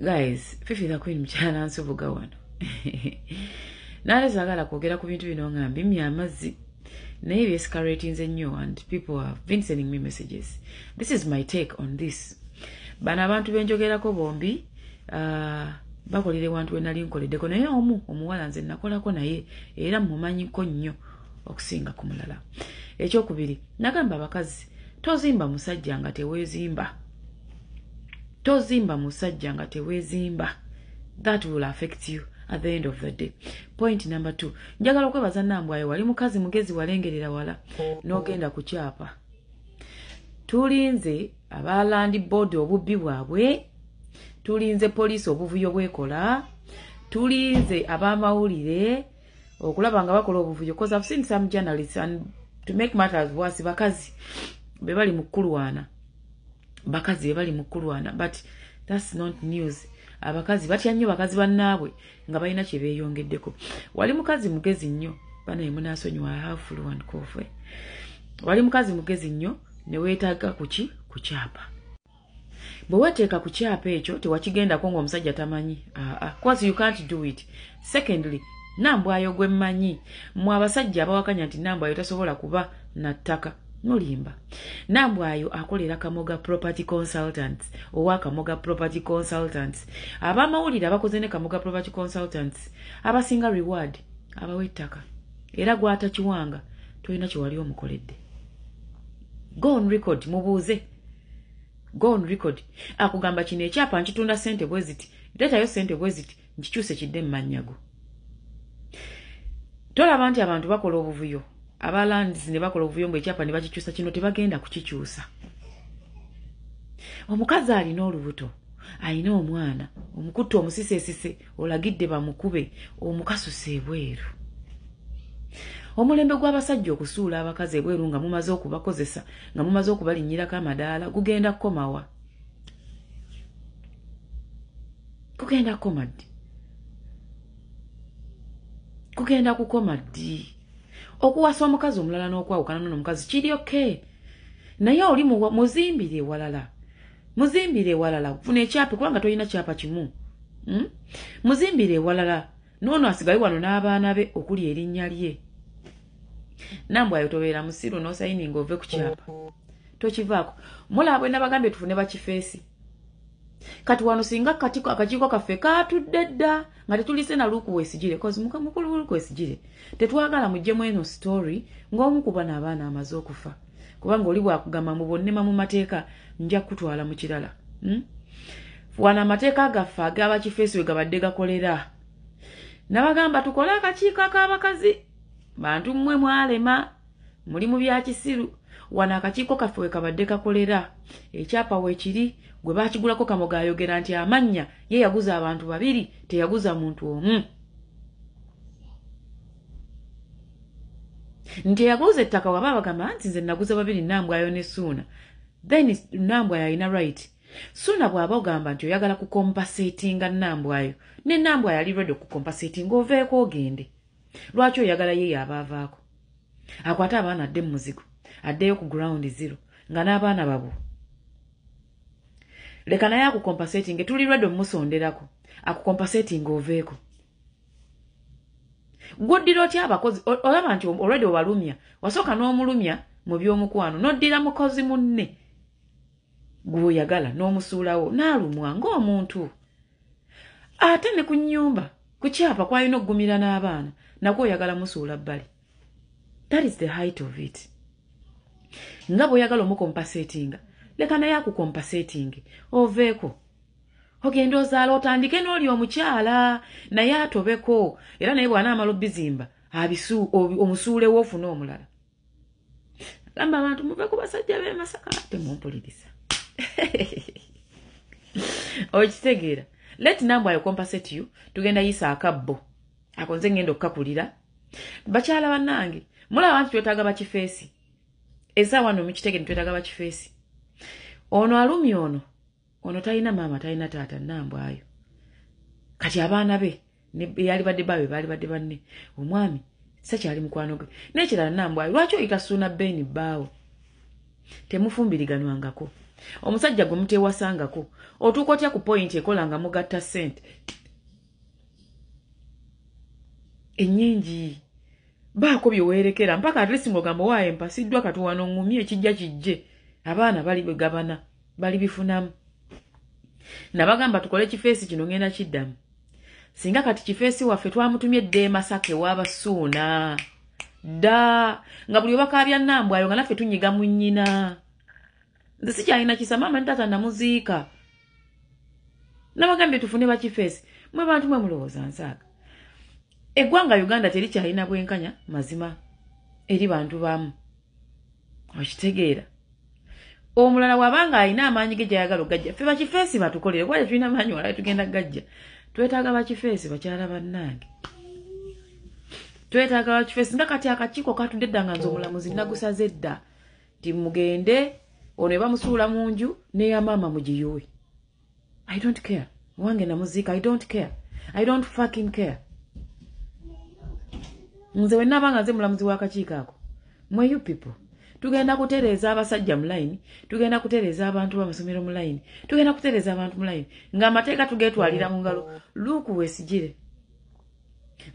guys fifitha queen mukyala nsubuga wano naale zaagala kwogera ku bintu bino nga mbimya amazzi naye byesikaratinze nnyo and people are vincening me messages this is my take on this bano abantu benjogerako bombi ah, bakolera ewantu we nali nkoleddeko naye omu omuwala nze nakolako naye era mumanyiko nnyo okusinga ku mulala ekyokubiri nagamba abakazi tozimba musajja nga teweezimba tozimba musajja nga teweezimba that will affect you at the end of the day point number two njagala okwebaza nambwayo wali mukazi mugezi walengerera wala n'ogenda ku kyapa tulinze abalandi board obubbi bwabwe tulinze poliisi obuvuyo bwekola tulinze abamawulire okulaba nga bakola obuvuyo because i've seen some journalists and to make matters worse bakazi be bali mu kukulwana bakazi bebali mukulwana but thats not news abakazi batya nnyo bakazi bannaabwe nga balina kyebeeyongeddeko wali mukazi mugezi nnyo banaye munasonyiwa hafulwan kofe eh? wali mukazi mugezi nnyo neweetaga kuki kukyapa bweweteeka ku kyapa ekyo tewakigendako ngaomusajja tamanyi ah, ah. cause you can't do it secondly nambwayo gwemmanyi mwe abasajja abawakanya nti nambwayo tasobola kuba na ttaka mulimba nambwayo akolera kamoga property consultant owa kamoga property consultant abamawulire abakoze ne kamoga property consultant abasinga reward abawa ettaka era gwatakiwanga tolina kyewali omukoledde gon record mubuuze gon record akugamba kino ekyapa nkitunda sente bweziti ndeetayo sente bweziti nkikyuse kidde mu mannyago tolaba nti abantu bakola obuvuyo abalandis ne bakola obuyombo ekyapa ne bakikyusa kino tebagenda kukikyusa omukazi alina olubuto ayina omwana omukutte omusiseesise olagidde bamukube omukasusa ebweru omulembe gw'abasajja okusuula abakazi ebweru nga mumaze okubakozesa nga mumaze okubalinnyirako amadaala gugenda kkomawa gugenda kkoma ddi gugenda kukoma ddi okuwasa omukazi omulala n'okwawukana nono omukazi kiri okay naye oli muzimbire ewalala muzimbire ewalala funa ekyapa kubanga tolina kyapa kimu hmm? muzimbire ewalala noono asigale wano n'abaana be okuli erinnya lye nambw ayotobeera musiru n'osayininga ove ku kyapa tokivaako mulaabwe nabagambye tufune bakifeesi kati wano singa katiko akakiiko kaffe katudde dda nga tetulise nalukuwesigire kozimukamukulukuwesigire tetwagala mugjemu eno story ngaomu ku bana abaana amaze okufa kubanga oli bwakugamba mu bonnema mu mateeka nja kutwala mu kirala hmm? wano amateeka gaffe agabakifeesi we gabadde gakolera nabagamba tukole akakiiko ak'abakazi bantu mmwe mwalema muli mu byakisiru wano akakiiko kaffewe kabadde kakolera ekyapa weekiri gwe baakigulako kamugaayogera nti amannya ye yaguza abantu babiri teyaguza muntu omu nti eyaguza ettaka waba bagamba nti nze naguza babiri nambwayo ne suuna then nambwayo alina right suuna bw'aba ogamba nti oyagala kukompaseetinga nambwayo ne nambwayo ali rwedde okukompaseetinga oveeko ogende lwaki oyagala ye yaaba avaako akwate abaana adde mu muzigo addeyo ku ground zero nga n'abaana babo leka naye akukompasetinga tuli lwadde omusonderako akukompasetinga oveeko gwoddira otya abakozi olaba nti olwadde obalumya wasooka n'omulumya mu by'omukwano n'oddira mukozi munne gweoyagala n'omusuulawo n'alumwa ng'omuntu ate ne ku nnyumba ku kyapa kwalina okugumira n'abaana nakwoyagala musuula bbali that is the height of it nga bweoyagala omukompasetinga leka naye akukompasetinge oveeko ogenda ozaala otandike n'oli omukyala naye atobeko era naye bw'anaamala obizimba omusuulewo ofune omulala agamba abantu muve ku basajja b'emasaka temumpuliriza okitegeera let nambwe ayo compaset you tugenda yisa akabbo akonze ngenda okukakulira bakyala bannange mulaba nti kyotaaga bakifeesi esaawa no mukitege nitwetaga bakifeesi ono alumi ono ono talina maama talina taata nambwayo kati abaana be yali badde bawe baali badde banne omwami sakyali mukwano gwe nekirala nambwayo lwaki oyita suuna beni baawo temufumbiriganwangako omusajja gwe mutewasangako otuuka otya ku poyinti ekola nga mugatta sente enyingi baako byewerekera mpaka at least ngoga muwaayo mpasiddwa katuwano ngumi ekijja kijje abaana bali begabana bali bifunamu nabagamba tukole ekifeesi kino ngenda kiddamu singa kati kifeesi waffe twamutumye dda emasaka ewabasuuna dda nga buli obaka bya nambwayo nga naffe tunyiga mu nnyina nze sikyalina kisa maama ni taata namuziika nabagambye tufune bakifeesi mwe bantu mwe mulowooza nsaaka eggwanga uganda terikyalina bwenkanya mazima eri bantu bamu okitegeera omulala wabanga alina amaanyi ge gyayagala ogajja fe bakifeesi batukolere kuba tetulina maanyi walabe tugenda gajja twetaaga bakifeesi bakyala bannange twetaaga bakifeesi nga kati akakiiko katudde eddanga nze omulamuzi nagusaze dda nti mugende ono ebamusuula mu nju neyamaama mugiyuwe i don't care owange namuziika i don't care i don't fucking care nze wenabanga nze mulamuzi wakakiiko ako mweyo people tugenda kutereeza abasajja mu layini tugenda kutereeza abantu bamasomero mu layini tugenda kutereeza abantu mu layini ngaamateeka tugeetwalira mu ngalo luuku weesigire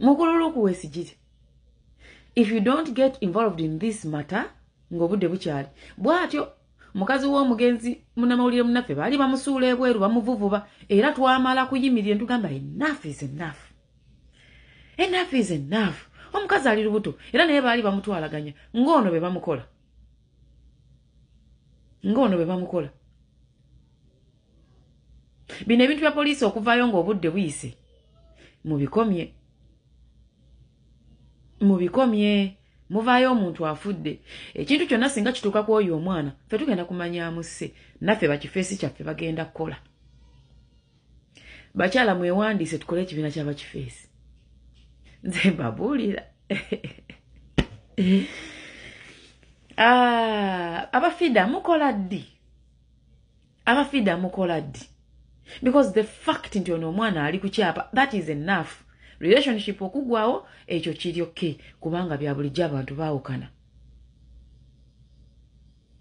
mukulu luuku weesigire if you don't get involved in this matter ngaobudde bukyali bwatyo mukazi w'omugenzi munamawulire munaffe baali bamusuula ebweru bamuvuvuba era twamala kuyimirire ntugamba enough is enough enough is enough omukazi ali lubuto era naye baali bamutwalaganya ngaono be bamukola ngaono be bamukola bino ebintu bya poliisi okuvaayo ngaobudde buyise mubikomye mubikomye muvaayo omuntu afudde ekintu kyonna singa kituuka ku oyo omwana fe tugenda kumanyamu se naffe bakifeesi kyaffe bagenda kukola bakyala mwewandiise tukole ekibiina kyabakifeesi ze mbabuulira ah, abafida mukola ddi abafida mukola ddi because the fact nti ono omwana ali ku kyapa that is enough relationship okugwawo ekyo kiryoke kubanga bya bulijjo abantu baawukana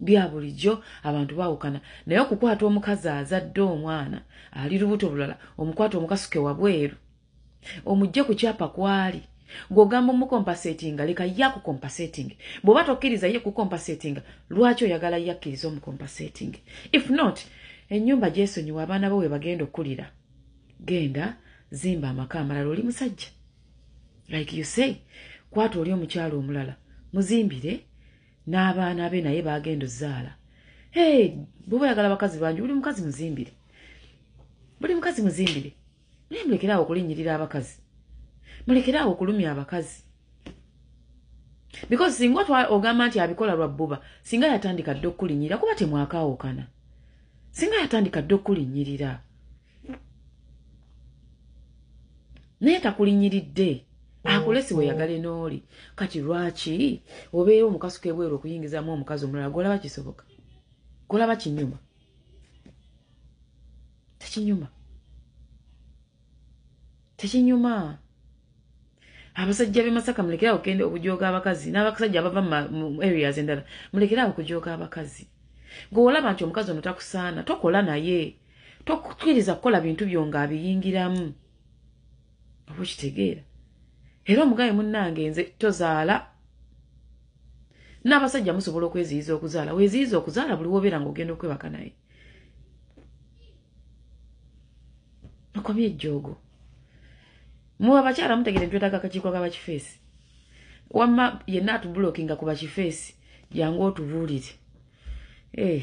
bya bulijjo abantu baawukana naye okukwata omukazi azadde omwana ali lubuto lulala omukwata omukasuke wabweru omugje ku kyapa kwali ng'ogamba omukompasetinga leka ya ku kompasetinga bw'oba tokkiriza ye ku kompasetinga lwaki oyagala yakkiriza omukompasetinga if not ennyumba gyesonyiwa abaana bo we bagenda okkulira genda zimba amaka amalala oli musajja like you say kwata oli omukyalo omulala muzimbire n'abaana be naye baagenda ozaala hey bw'oba oyagala abakazi bangi buli mukazi muzimbire buli mukazi muzimbire naye mulekeraawo okulinyirira abakazi mulekeraawo okulumya abakazi bikozi singa ogamba nti abikola lwa bbuba singa yatandika dde okkulinyirira kuba temwakaawukana singa yatandika dde okkulinyirira naye takulinyiridde akulesi weyagale n'oli kati lwaki obeera omukasu kebweru okuyingizamu omukazi omulala golaba kisoboka golaba kinyuma tekinyuma tekinyuma abasajja b'e masaka mulekeraawo okende okujooga abakazi n'abasajja abava mu areas endala mulekeraawo okujooga abakazi ng'olaba nti omukazi ono takusaana tokola naye tokkiriza kukola bintu byo nga abiyingiramu oba okitegeera era omugaye munnange nze tozaala n'abasajja musobola okweziyiza okuzaala weziyiza okuzaala buli woobeera ng'ogenda okwebaka naye okomye ejjoogo muba bakyala mutegere ntwetaaga akakiiko kabakifeesi wamma yenna atubulookinga ku bakifeesi jangu otubuulire eh.